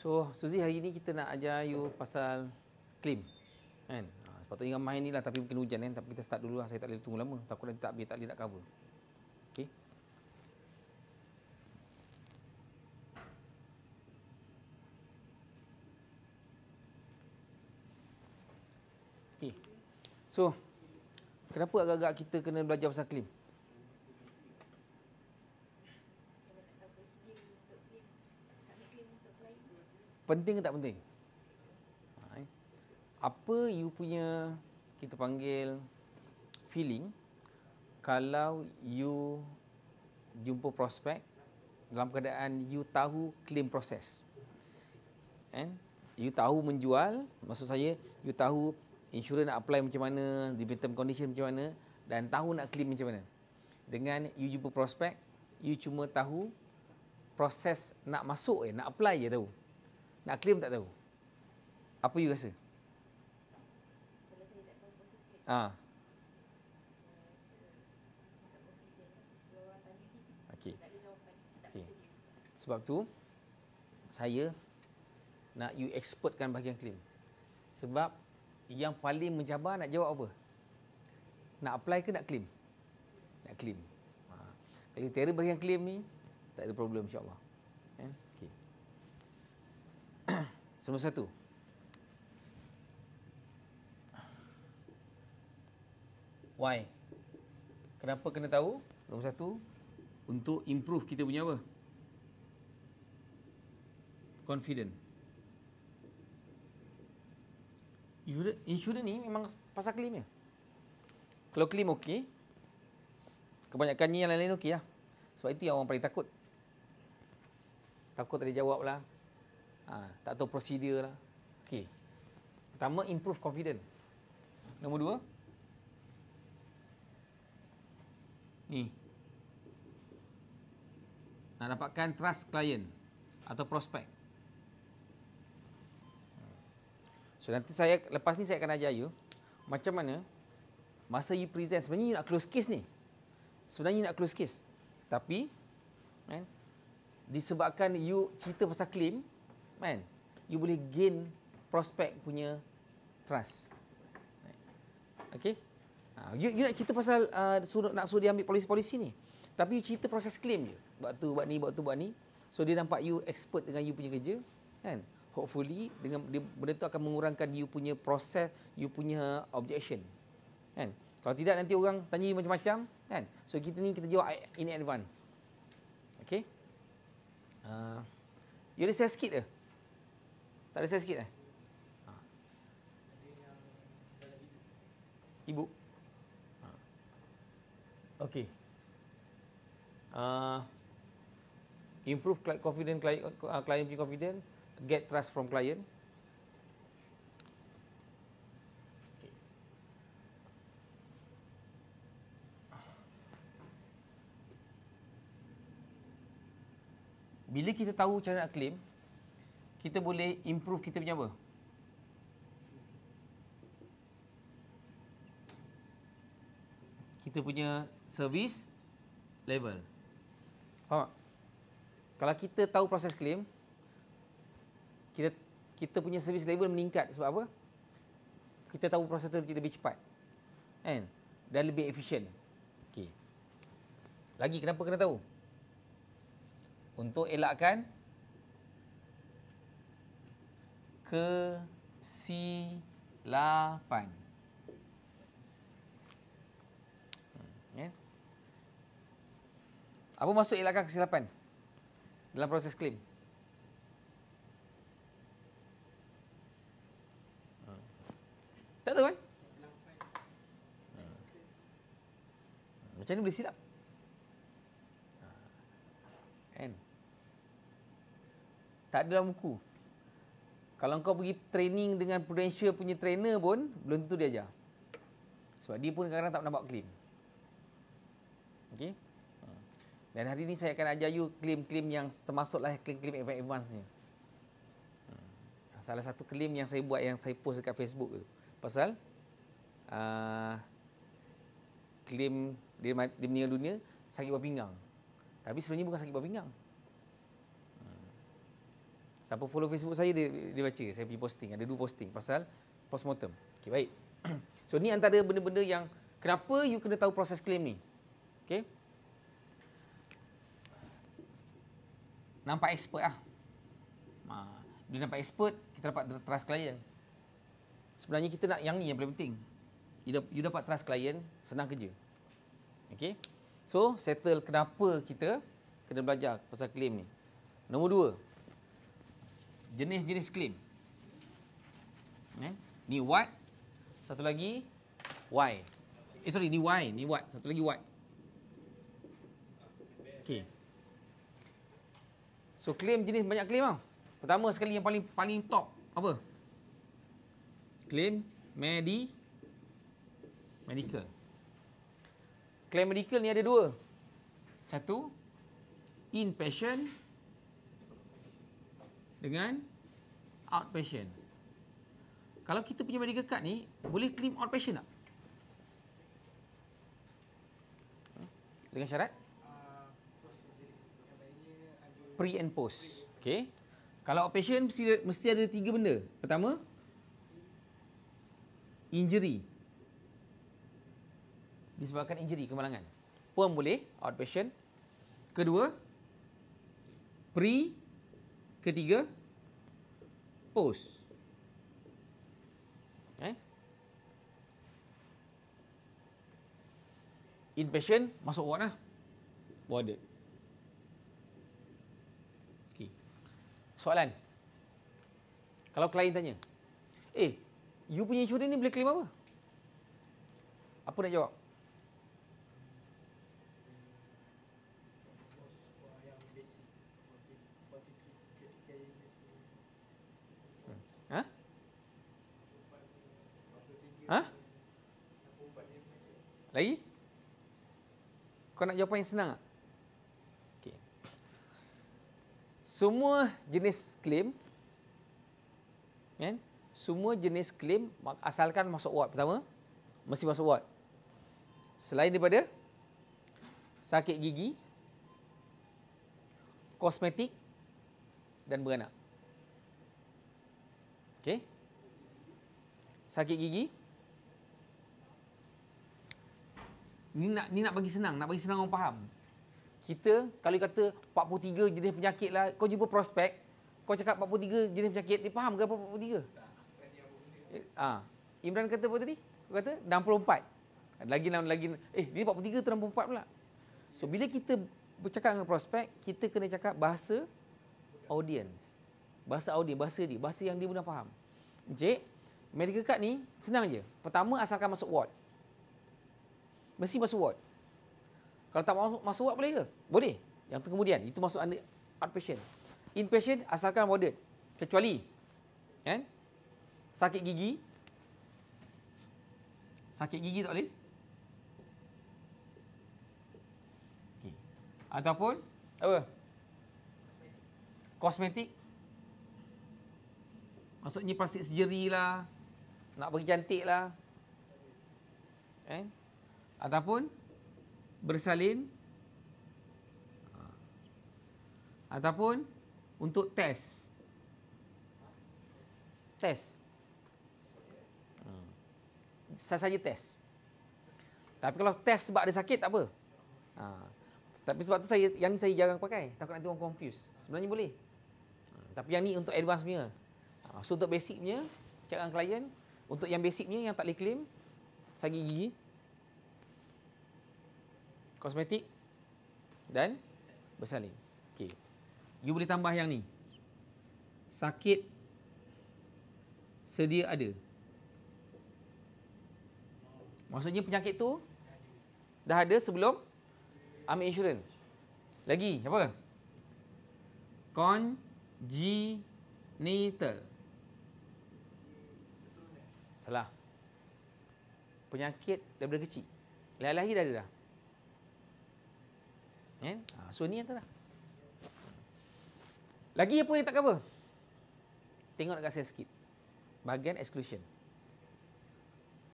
So, Suzy hari ini kita nak ajar you pasal claim. Kan? Ha, sepatutnya ramai ni lah tapi mungkin hujan kan. Tapi kita start dulu lah. Saya tak boleh tunggu lama. Takut nanti tak, tak boleh nak cover. Okey. Okay. So, kenapa agak-agak kita kena belajar pasal claim? Penting ke tak penting? Apa you punya kita panggil feeling kalau you jumpa prospek dalam keadaan you tahu claim proses. And eh? you tahu menjual, maksud saya you tahu insurans nak apply macam mana, the condition macam mana dan tahu nak claim macam mana. Dengan you jumpa prospek, you cuma tahu proses nak masuk je, nak apply je tahu. Nak claim tak tahu. Apa you rasa? Kalau saya Ah. Okay. Sebab tu saya nak you expertkan bahagian claim. Sebab yang paling menjabar nak jawab apa? Nak apply ke nak claim? Nak claim. Ha. Kalau terer bahagian claim ni tak ada problem insya-Allah. Semua satu. Why? Kenapa kena tahu? Nombor satu, untuk improve kita punya apa? Confident. Insurans ni memang pasal klaim ya? Kalau klaim okey, kebanyakannya yang lain-lain okey lah. Sebab itu yang orang paling takut. Takut tadi jawab lah ha, tak tahu prosedur lah. Okey. Pertama, improve confidence. Nombor dua. Ni. Nak dapatkan trust client atau prospect. So nanti saya lepas ni saya akan ajar you macam mana masa you present sebenarnya you nak close case ni. Sebenarnya you nak close case. Tapi kan disebabkan you cerita pasal claim, kan you boleh gain prospect punya trust okay? Ah, you, you nak cerita pasal uh, ah, suruh, nak suruh dia ambil polisi-polisi ni tapi you cerita proses claim je buat tu buat ni buat tu buat ni so dia nampak you expert dengan you punya kerja kan hopefully dengan dia, benda tu akan mengurangkan you punya proses you punya objection kan kalau tidak nanti orang tanya you macam-macam kan so kita ni kita jawab in advance okay? uh, you ada sikit ke tak saya sikit eh? Ha. Ibu. Ha. Okey. Uh, improve client confidence, client, uh, client punya confidence, get trust from client. Bila kita tahu cara nak claim, kita boleh improve kita punya apa? Kita punya service level. Faham? Kalau kita tahu proses claim, kita kita punya service level meningkat sebab apa? Kita tahu proses tu lebih cepat. Kan? Dan lebih efisien. Okey. Lagi kenapa kena tahu? Untuk elakkan kesilapan. Hmm, yeah. Apa maksud elakkan kesilapan dalam proses klaim? Hmm. Tak tahu kan? Macam mana boleh silap? Kan? Tak ada dalam buku. Kalau kau pergi training dengan Prudential punya trainer pun, belum tentu dia ajar. Sebab dia pun kadang-kadang tak pernah bawa claim. Okay? Hmm. Dan hari ni saya akan ajar you claim-claim yang termasuklah claim-claim advance ni. Hmm. Salah satu claim yang saya buat yang saya post dekat Facebook tu. Pasal uh, claim dia, dia meninggal dunia sakit buah pinggang. Tapi sebenarnya bukan sakit buah pinggang. Siapa follow Facebook saya dia, dia baca saya pergi posting ada dua posting pasal postmortem. Okey baik. So ni antara benda-benda yang kenapa you kena tahu proses claim ni. Okey. Nampak expert ah. Ha, bila nampak expert kita dapat trust client. Sebenarnya kita nak yang ni yang paling penting. You, you dapat trust client, senang kerja. Okey. So settle kenapa kita kena belajar pasal claim ni. Nombor dua, jenis-jenis claim. Eh? Ni what, satu lagi why. Eh sorry, ni why, ni what, satu lagi what. Okay. So claim jenis banyak claim tau. Pertama sekali yang paling paling top, apa? Claim medi medical. Claim medical ni ada dua. Satu, inpatient dengan outpatient. Kalau kita punya medical card ni, boleh claim outpatient tak? Dengan syarat? Pre and post. Okay. Kalau outpatient, mesti, mesti ada tiga benda. Pertama, injury. Disebabkan injury, kemalangan. Pun boleh outpatient. Kedua, pre ketiga post eh inpatient masuk ward lah warded okey soalan kalau klien tanya eh you punya insurans ni boleh claim apa apa nak jawab Ha? Lagi? Kau nak jawapan yang senang tak? Okay. Semua jenis claim kan? Semua jenis claim asalkan masuk ward pertama mesti masuk ward. Selain daripada sakit gigi, kosmetik dan beranak. Okey. Sakit gigi, ni nak ni nak bagi senang, nak bagi senang orang faham. Kita kalau kata 43 jenis penyakit lah, kau jumpa prospek, kau cakap 43 jenis penyakit, dia faham ke apa 43? Tak. Ha. Imran kata apa tadi? Kau kata 64. Lagi lagi eh ni 43 tu 64 pula. So bila kita bercakap dengan prospek, kita kena cakap bahasa audience. Bahasa audi, bahasa dia, bahasa yang dia mudah faham. Encik, medical card ni senang je. Pertama asalkan masuk word mesti masuk ward. Kalau tak masuk, masuk ward boleh ke? Boleh. Yang tu kemudian, itu masuk anda outpatient. Inpatient asalkan warded. Kecuali kan? sakit gigi. Sakit gigi tak boleh. Okay. Ataupun apa? Kosmetik. Maksudnya plastik surgery lah. Nak pergi cantik lah. Eh? ataupun bersalin ha. ataupun untuk test test ha. saya saja test tapi kalau test sebab ada sakit tak apa ha. tapi sebab tu saya yang ni saya jarang pakai takut nanti orang confuse sebenarnya boleh ha. tapi yang ni untuk advance punya ha. so untuk basic punya cakap dengan klien untuk yang basic punya yang tak boleh claim sakit gigi kosmetik dan bersalin. Okey. You boleh tambah yang ni. Sakit sedia ada. Maksudnya penyakit tu dah ada sebelum ambil insurans. Lagi, apa? Congenital. Salah. Penyakit daripada kecil. Lahir-lahir dah ada dah. Yeah? Eh? So ni antara. Lagi apa yang tak cover? Tengok dekat saya sikit. Bahagian exclusion.